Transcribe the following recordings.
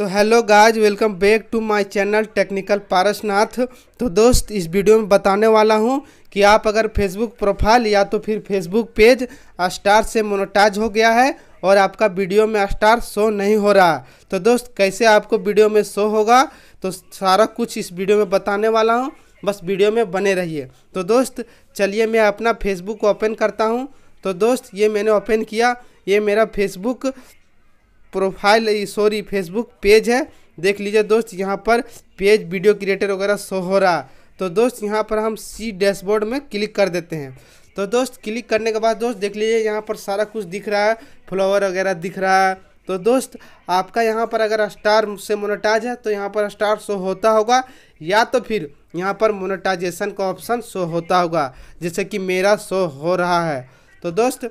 तो hello guys welcome back to my channel technical Parasnath तो दोस्त इस वीडियो में बताने वाला हूं कि आप अगर फेसबुक प्रोफाइल या तो फिर फेसबुक पेज स्टार से मोनोटाइज हो गया है और आपका वीडियो में स्टार शो नहीं हो रहा तो दोस्त कैसे आपको वीडियो में शो होगा तो सारा कुछ इस वीडियो में बताने वाला हूँ बस वीडियो में बने रहिए तो दोस्त चलिए मैं अपना फेसबुक ओपन करता हूँ तो दोस्त ये मैंने ओपन किया ये मेरा Facebook profile sorry Facebook page है देख लीजिए दोस्त यहाँ पर पेज वीडियो क्रिएटर वगैरह शो हो रहा तो दोस्त यहाँ पर हम सी डैशबोर्ड में क्लिक कर देते हैं तो दोस्त क्लिक करने के बाद दोस्त देख लीजिए यहाँ पर सारा कुछ दिख रहा है फ्लावर वगैरह दिख रहा है तो दोस्त आपका यहाँ पर अगर स्टार से मोनोटाइज है तो यहाँ पर स्टार शो होता होगा या तो फिर यहाँ पर मोनोटाइजेशन का ऑप्शन शो होता होगा जैसे कि मेरा शो हो रहा है तो दोस्त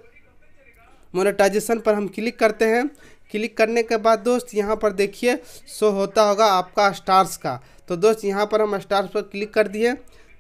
मोनोटाइजेशन पर हम क्लिक करते हैं क्लिक करने के बाद दोस्त यहाँ पर देखिए शो होता होगा आपका स्टार्स का तो दोस्त यहाँ पर हम स्टार्स पर क्लिक कर दिए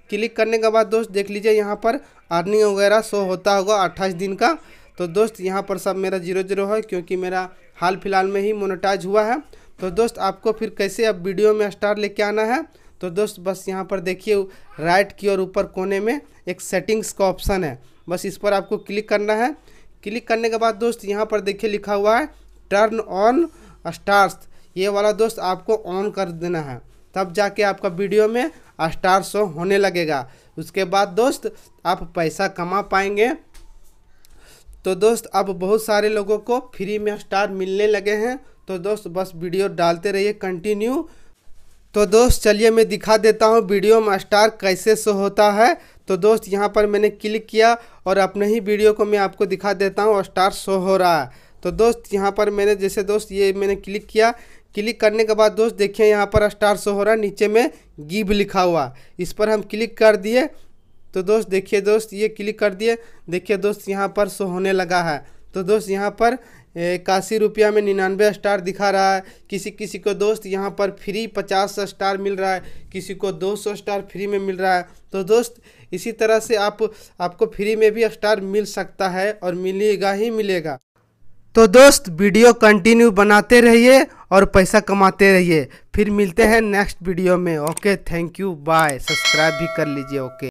क्लिक करने के बाद दोस्त देख लीजिए यहाँ पर अर्निंग वगैरह शो होता होगा अट्ठाईस दिन का तो दोस्त यहाँ पर सब मेरा जीरो जीरो है क्योंकि मेरा हाल फिलहाल में ही मोनोटाइज हुआ है तो दोस्त आपको फिर कैसे अब वीडियो में स्टार लेके आना है तो दोस्त बस यहाँ पर देखिए राइट की और ऊपर कोने में एक सेटिंग्स का ऑप्शन है बस इस पर आपको क्लिक करना है क्लिक करने के बाद दोस्त यहाँ पर देखिए लिखा हुआ है टर्न ऑन स्टार्स ये वाला दोस्त आपको ऑन कर देना है तब जाके आपका वीडियो में स्टार शो होने लगेगा उसके बाद दोस्त आप पैसा कमा पाएंगे तो दोस्त अब बहुत सारे लोगों को फ्री में स्टार मिलने लगे हैं तो दोस्त बस वीडियो डालते रहिए कंटिन्यू तो दोस्त चलिए मैं दिखा देता हूँ वीडियो में स्टार कैसे शो होता है तो दोस्त यहाँ पर मैंने क्लिक किया और अपने ही वीडियो को मैं आपको दिखा देता हूँ स्टार शो हो रहा है तो दोस्त यहाँ पर मैंने जैसे दोस्त ये मैंने क्लिक किया क्लिक करने के बाद दोस्त देखिए यहाँ पर स्टार शो हो रहा है नीचे में गिव लिखा हुआ इस पर हम क्लिक कर दिए तो दोस्त देखिए दोस्त ये क्लिक कर दिए देखिए दोस्त यहाँ पर शो होने लगा है तो दोस्त यहाँ पर इक्यासी रुपया में निन्यानवे स्टार दिखा रहा है किसी किसी को दोस्त यहाँ पर फ्री पचास स्टार मिल रहा है किसी को दो सौ स्टार फ्री में मिल रहा है तो दोस्त इसी तरह से आप आपको फ्री में भी स्टार मिल सकता है और मिलेगा ही मिलेगा तो दोस्त वीडियो कंटिन्यू बनाते रहिए और पैसा कमाते रहिए फिर मिलते हैं नेक्स्ट वीडियो में okay thank you bye subscribe भी कर लीजिए ओके